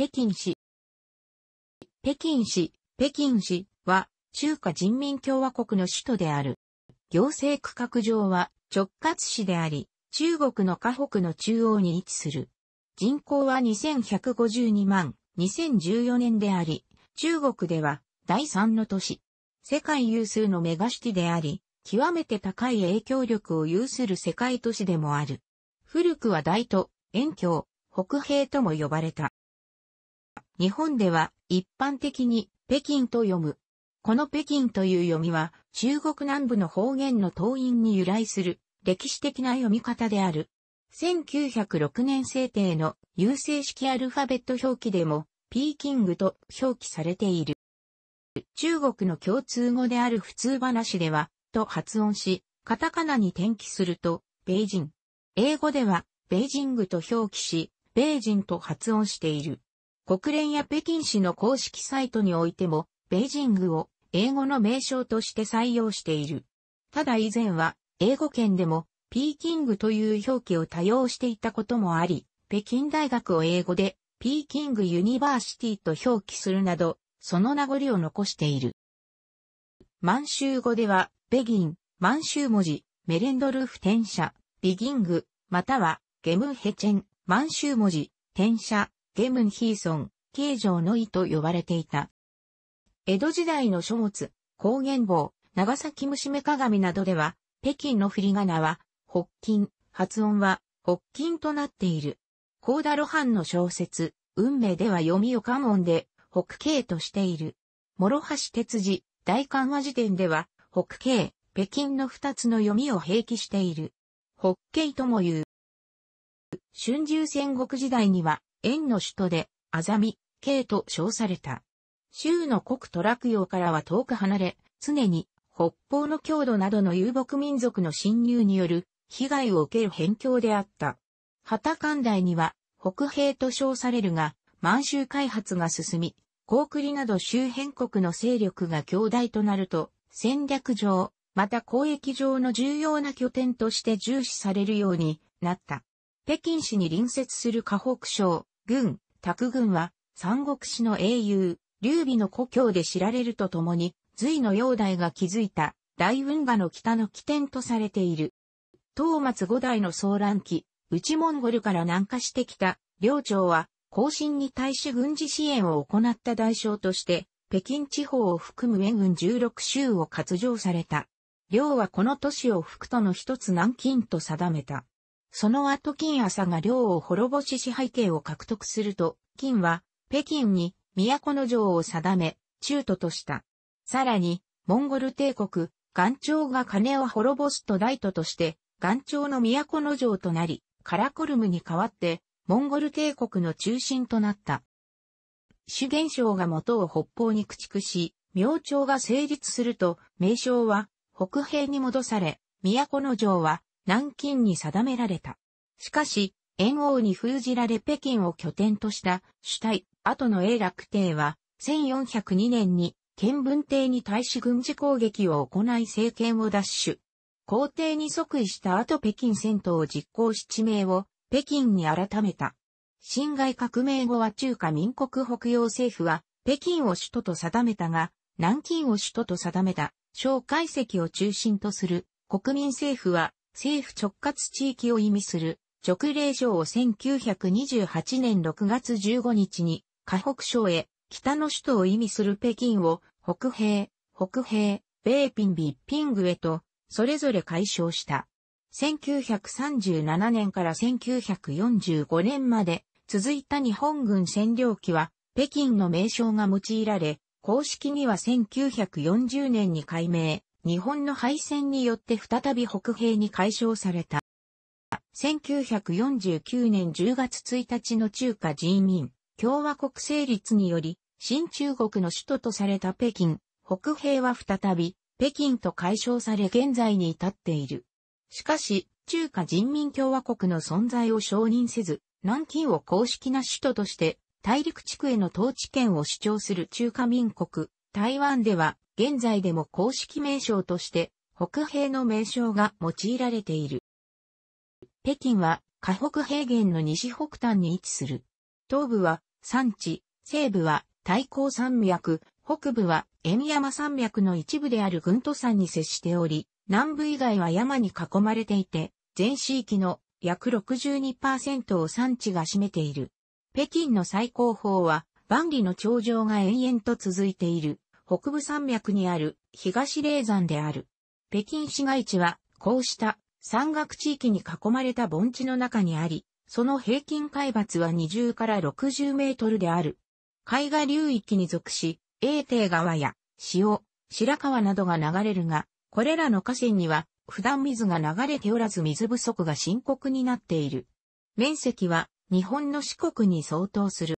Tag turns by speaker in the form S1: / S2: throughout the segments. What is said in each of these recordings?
S1: 北京市。北京市、北京市は中華人民共和国の首都である。行政区画上は直轄市であり、中国の河北の中央に位置する。人口は2152万2014年であり、中国では第3の都市。世界有数のメガシティであり、極めて高い影響力を有する世界都市でもある。古くは大都、遠京、北平とも呼ばれた。日本では一般的に北京と読む。この北京という読みは中国南部の方言の党員に由来する歴史的な読み方である。1906年制定の優勢式アルファベット表記でもピーキングと表記されている。中国の共通語である普通話ではと発音し、カタカナに転記すると、ベイジン。英語では、ベイジングと表記し、ベイジンと発音している。国連や北京市の公式サイトにおいても、ベイジングを英語の名称として採用している。ただ以前は、英語圏でも、ピーキングという表記を多用していたこともあり、北京大学を英語で、ピーキングユニバーシティと表記するなど、その名残を残している。満州語では、ベギン、満州文字、メレンドルフ転写、ビギング、または、ゲムヘチェン、満州文字、転写、ゲムンヒーソン、形状の意と呼ばれていた。江戸時代の書物、高原坊、長崎虫目鏡などでは、北京の振り仮名は、北京、発音は、北京となっている。高田露伴の小説、運命では読みを家門で、北京としている。諸橋哲次、大漢和辞典では、北京、北京の二つの読みを併記している。北京とも言う。春秋戦国時代には、縁の首都で、アザミ、K と称された。州の国ラ落葉からは遠く離れ、常に北方の郷土などの遊牧民族の侵入による被害を受ける辺境であった。旗館台には北平と称されるが、満州開発が進み、高栗など周辺国の勢力が強大となると、戦略上、また交易上の重要な拠点として重視されるようになった。北京市に隣接する河北省、軍、卓軍は、三国志の英雄、劉備の故郷で知られるとともに、隋の煬帝が築いた大運河の北の起点とされている。東松五代の騒乱期、内モンゴルから南下してきた、領長は、後進に対し軍事支援を行った代償として、北京地方を含む援軍16州を割譲された。領はこの都市を福都の一つ南京と定めた。その後金朝が領を滅ぼし支配権を獲得すると、金は北京に都の城を定め、中都とした。さらに、モンゴル帝国、岩長が金を滅ぼすと大都として、岩長の都の城となり、カラコルムに代わって、モンゴル帝国の中心となった。主元将が元を北方に駆逐し、明朝が成立すると、名称は北平に戻され、都の城は南京に定められた。しかし、燕王に封じられ北京を拠点とした主体、後の永楽帝は、1402年に、建文帝に対し軍事攻撃を行い政権を奪取。皇帝に即位した後北京戦闘を実行し地名を北京に改めた。辛亥革命後は中華民国北洋政府は北京を首都と定めたが、南京を首都と定めた、小介析を中心とする国民政府は政府直轄地域を意味する直令省を1928年6月15日に河北省へ、北の首都を意味する北京を北平、北平、米ピンビッピングへと、それぞれ解消した。1937年から1945年まで続いた日本軍占領期は、北京の名称が用いられ、公式には1940年に改名、日本の敗戦によって再び北平に解消された。1949年10月1日の中華人民共和国成立により、新中国の首都とされた北京、北平は再び北京と解消され現在に至っている。しかし、中華人民共和国の存在を承認せず、南京を公式な首都として、大陸地区への統治権を主張する中華民国、台湾では、現在でも公式名称として北平の名称が用いられている。北京は河北平原の西北端に位置する。東部は山地、西部は大行山脈、北部は円山山脈の一部である群都山に接しており、南部以外は山に囲まれていて、全市域の約62%を山地が占めている。北京の最高峰は万里の長城が延々と続いている。北部山脈にある東霊山である。北京市街地は、こうした山岳地域に囲まれた盆地の中にあり、その平均海抜は20から60メートルである。海岸流域に属し、永定川や塩、白川などが流れるが、これらの河川には普段水が流れておらず水不足が深刻になっている。面積は日本の四国に相当する。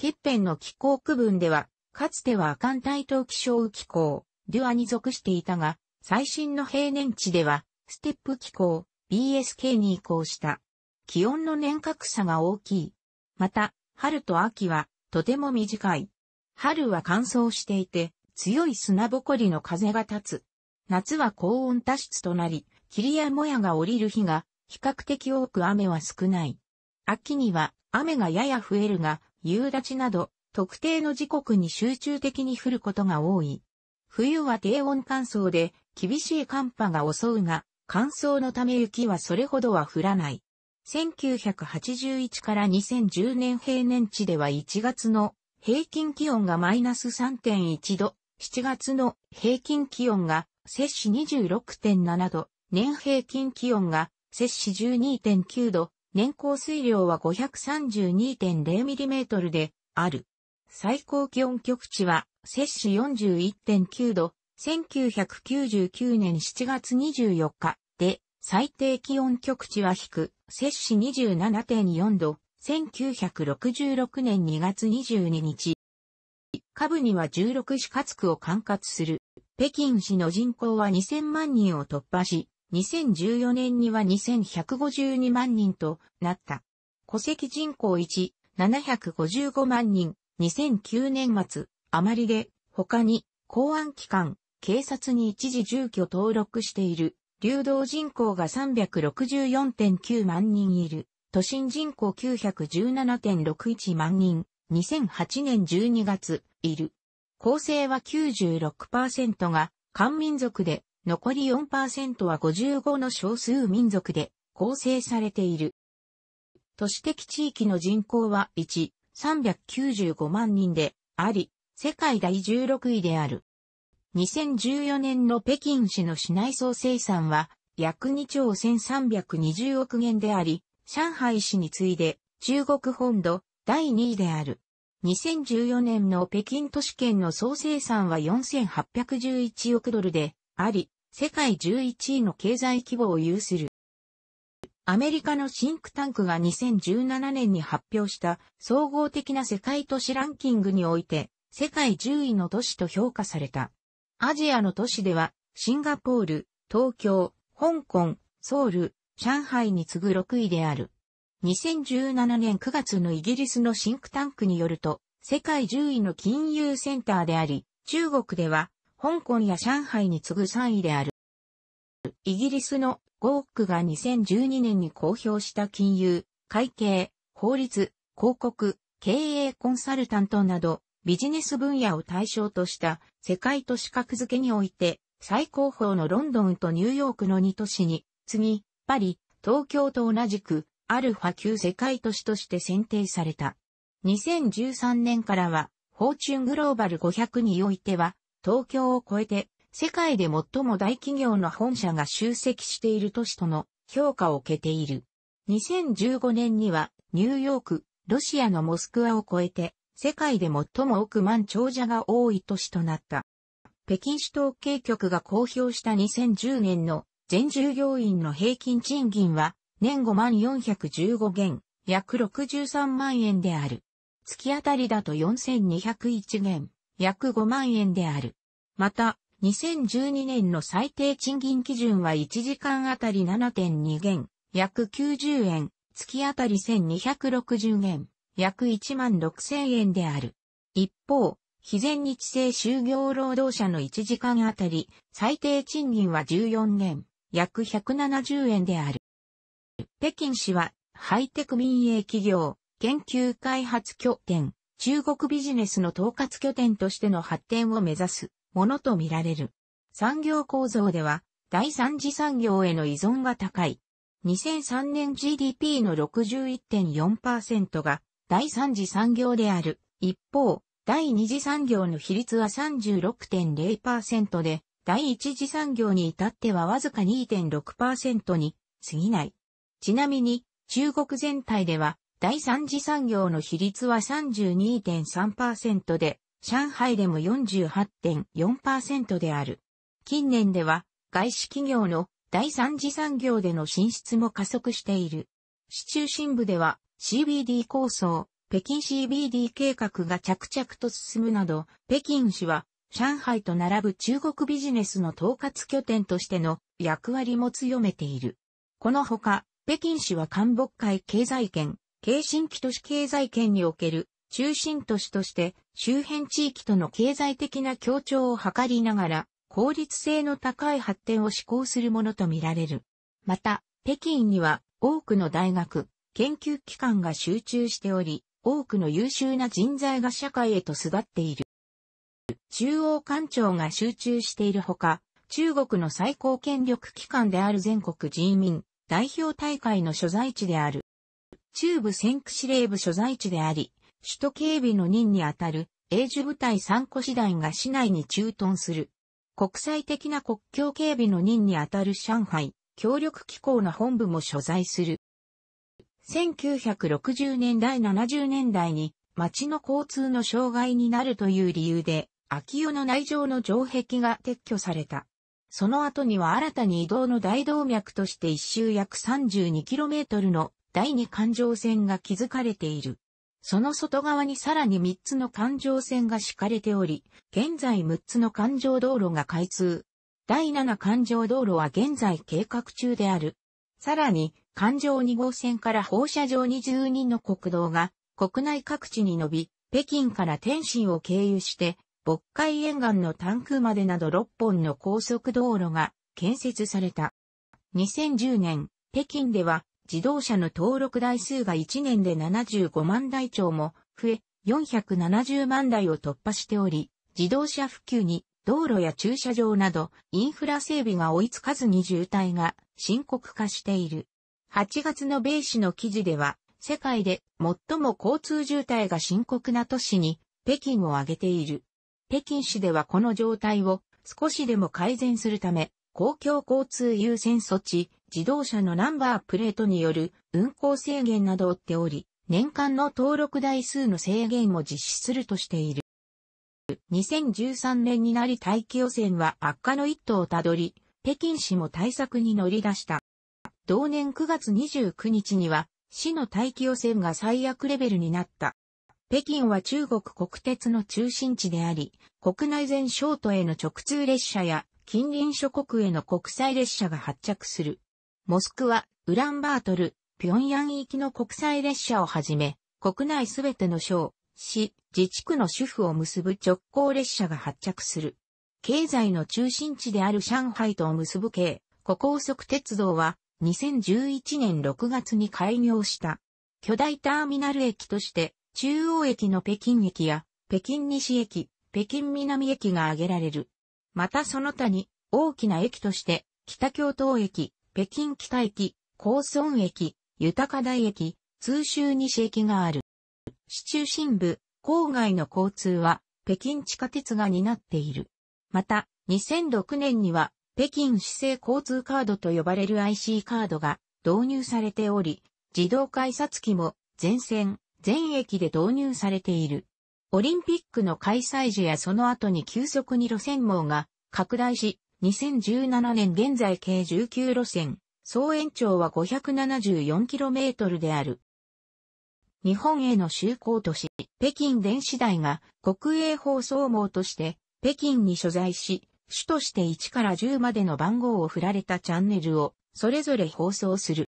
S1: 欠片の気候区分ではかつては亜寒帯台東気象雨気候、デュアに属していたが、最新の平年値では、ステップ気候、BSK に移行した。気温の年較差が大きい。また、春と秋は、とても短い。春は乾燥していて、強い砂ぼこりの風が立つ。夏は高温多湿となり、霧やもやが降りる日が、比較的多く雨は少ない。秋には、雨がやや増えるが、夕立など、特定の時刻に集中的に降ることが多い。冬は低温乾燥で厳しい寒波が襲うが、乾燥のため雪はそれほどは降らない。1981から2010年平年値では1月の平均気温がマイナス3.1度、7月の平均気温が摂氏26.7度、年平均気温が摂氏12.9度、年降水量は5 3 2 0トルである。最高気温局地は、摂氏41.9度、1999年7月24日で、最低気温局地は低、摂氏27.4度、1966年2月22日。下部には16市活区を管轄する。北京市の人口は2000万人を突破し、2014年には2152万人となった。戸籍人口1、755万人、2009年末、あまりで、他に、公安機関、警察に一時住居登録している、流動人口が364.9万人いる、都心人口917.61万人、2008年12月、いる。構成は96%が漢民族で、残り4%は55の少数民族で構成されている。都市的地域の人口は1、395万人であり、世界第16位である。2014年の北京市の市内総生産は約2兆1320億元であり、上海市に次いで中国本土第2位である。2014年の北京都市圏の総生産は4811億ドルであり、世界11位の経済規模を有する。アメリカのシンクタンクが2017年に発表した総合的な世界都市ランキングにおいて世界10位の都市と評価された。アジアの都市ではシンガポール、東京、香港、ソウル、上海に次ぐ6位である。2017年9月のイギリスのシンクタンクによると世界10位の金融センターであり、中国では香港や上海に次ぐ3位である。イギリスのゴークが2012年に公表した金融、会計、法律、広告、経営コンサルタントなど、ビジネス分野を対象とした世界都市格付けにおいて、最高峰のロンドンとニューヨークの2都市に、次、パリ、東京と同じく、アルファ級世界都市として選定された。2013年からは、フォーチュングローバル500においては、東京を超えて世界で最も大企業の本社が集積している都市との評価を受けている。2015年にはニューヨーク、ロシアのモスクワを超えて世界で最も億万長者が多い都市となった。北京市統計局が公表した2010年の全従業員の平均賃金は年5万415元、約63万円である。月当たりだと4201元、約5万円である。また、2012年の最低賃金基準は1時間あたり7.2元、約90円、月あたり1260元、約1万6000円である。一方、非全日制就業労働者の1時間あたり最低賃金は14元、約170円である。北京市はハイテク民営企業、研究開発拠点、中国ビジネスの統括拠点としての発展を目指すものとみられる。産業構造では、第三次産業への依存が高い。2003年 GDP の61.4%が第三次産業である。一方、第二次産業の比率は36.0%で、第一次産業に至ってはわずか2.6%に過ぎない。ちなみに、中国全体では、第三次産業の比率は32.3%で、上海でも48.4%である。近年では外資企業の第三次産業での進出も加速している。市中心部では CBD 構想、北京 CBD 計画が着々と進むなど、北京市は上海と並ぶ中国ビジネスの統括拠点としての役割も強めている。このほか、北京市は韓北海経済圏、京新規都市経済圏における中心都市として周辺地域との経済的な協調を図りながら、効率性の高い発展を志向するものとみられる。また、北京には多くの大学、研究機関が集中しており、多くの優秀な人材が社会へと巣立っている。中央官庁が集中しているほか、中国の最高権力機関である全国人民代表大会の所在地である。中部先駆司令部所在地であり、首都警備の任にあたる英樹部隊参個師団が市内に駐屯する。国際的な国境警備の任にあたる上海協力機構の本部も所在する。1960年代70年代に町の交通の障害になるという理由で、秋代の内城の城壁が撤去された。その後には新たに移動の大動脈として一周約 32km の第二環状線が築かれている。その外側にさらに3つの環状線が敷かれており、現在6つの環状道路が開通。第7環状道路は現在計画中である。さらに、環状2号線から放射状22の国道が国内各地に伸び、北京から天津を経由して、渤海沿岸のタンクまでなど6本の高速道路が建設された。2010年、北京では自動車の登録台数が1年で75万台超も増え、470万台を突破しており、自動車普及に道路や駐車場などインフラ整備が追いつかずに渋滞が深刻化している。8月の米市の記事では、世界で最も交通渋滞が深刻な都市に北京を挙げている。北京市ではこの状態を少しでも改善するため、公共交通優先措置、自動車のナンバープレートによる運行制限などをっており、年間の登録台数の制限も実施するとしている。2013年になり大気汚染は悪化の一途をたどり、北京市も対策に乗り出した。同年9月29日には、市の大気汚染が最悪レベルになった。北京は中国国鉄の中心地であり、国内全ショートへの直通列車や近隣諸国への国際列車が発着するモスクワ、ウランバートル、平壌行きの国際列車をはじめ、国内すべての省、市、自治区の主婦を結ぶ直行列車が発着する。経済の中心地である上海とを結ぶ系、古高速鉄道は2011年6月に開業した。巨大ターミナル駅として、中央駅の北京駅や、北京西駅、北京南駅が挙げられる。またその他に、大きな駅として、北京東駅、北京北駅、高村駅、豊台駅、通州西駅がある。市中心部、郊外の交通は、北京地下鉄が担っている。また、2006年には、北京市政交通カードと呼ばれる IC カードが導入されており、自動改札機も全線、全駅で導入されている。オリンピックの開催時やその後に急速に路線網が拡大し、2017年現在計19路線、総延長は 574km である。日本への就航都市、北京電子台が国営放送網として北京に所在し、主として1から10までの番号を振られたチャンネルをそれぞれ放送する。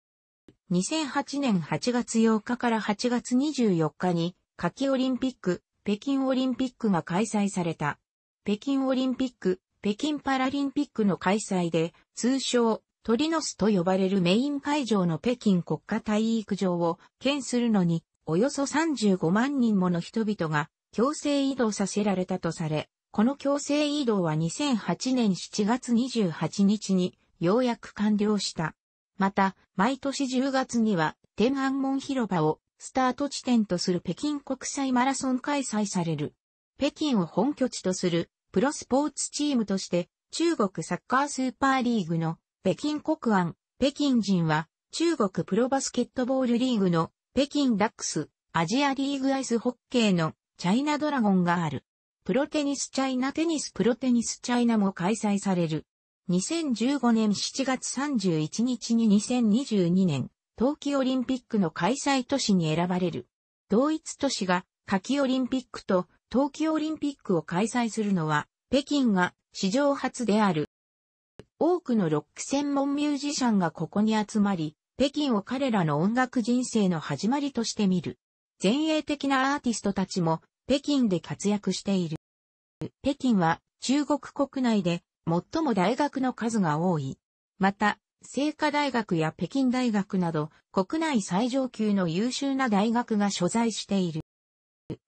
S1: 2008年8月8日から8月24日に夏季オリンピック、北京オリンピックが開催された。北京オリンピック、北京パラリンピックの開催で、通称、トリノスと呼ばれるメイン会場の北京国家体育場を県するのに、およそ35万人もの人々が強制移動させられたとされ、この強制移動は2008年7月28日にようやく完了した。また、毎年10月には天安門広場をスタート地点とする北京国際マラソン開催される。北京を本拠地とするプロスポーツチームとして、中国サッカースーパーリーグの北京国安、北京人は、中国プロバスケットボールリーグの北京ダックス、アジアリーグアイスホッケーのチャイナドラゴンがある。プロテニスチャイナテニスプロテニスチャイナも開催される。2015年7月31日に2022年、冬季オリンピックの開催都市に選ばれる。同一都市が夏季オリンピックと冬季オリンピックを開催するのは、北京が史上初である。多くのロック専門ミュージシャンがここに集まり、北京を彼らの音楽人生の始まりとして見る。前衛的なアーティストたちも北京で活躍している。北京は中国国内で最も大学の数が多い。また、清華大学や北京大学など国内最上級の優秀な大学が所在している。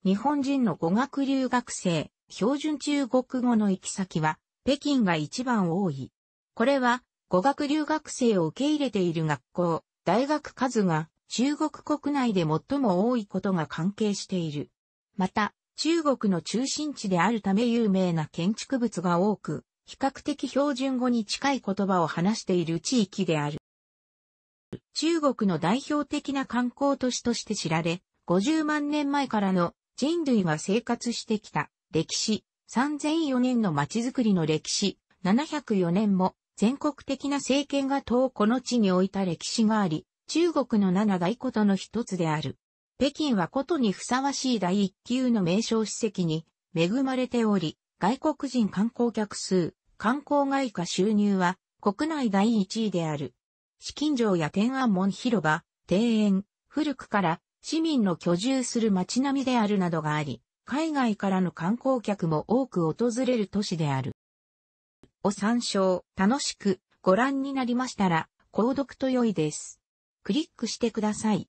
S1: 日本人の語学留学生、標準中国語の行き先は、北京が一番多い。これは、語学留学生を受け入れている学校、大学数が中国国内で最も多いことが関係している。また、中国の中心地であるため有名な建築物が多く、比較的標準語に近い言葉を話している地域である。中国の代表的な観光都市として知られ、50万年前からの人類が生活してきた歴史、3004年の街づくりの歴史、704年も全国的な政権が遠この地に置いた歴史があり、中国の七大古都の一つである。北京は古都にふさわしい第一級の名称史跡に恵まれており、外国人観光客数、観光外貨収入は国内第一位である。資金城や天安門広場、庭園、古くから市民の居住する街並みであるなどがあり、海外からの観光客も多く訪れる都市である。を参照、楽しくご覧になりましたら、購読と良いです。クリックしてください。